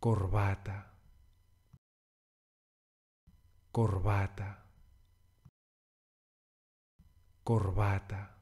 corbata, corbata, corbata.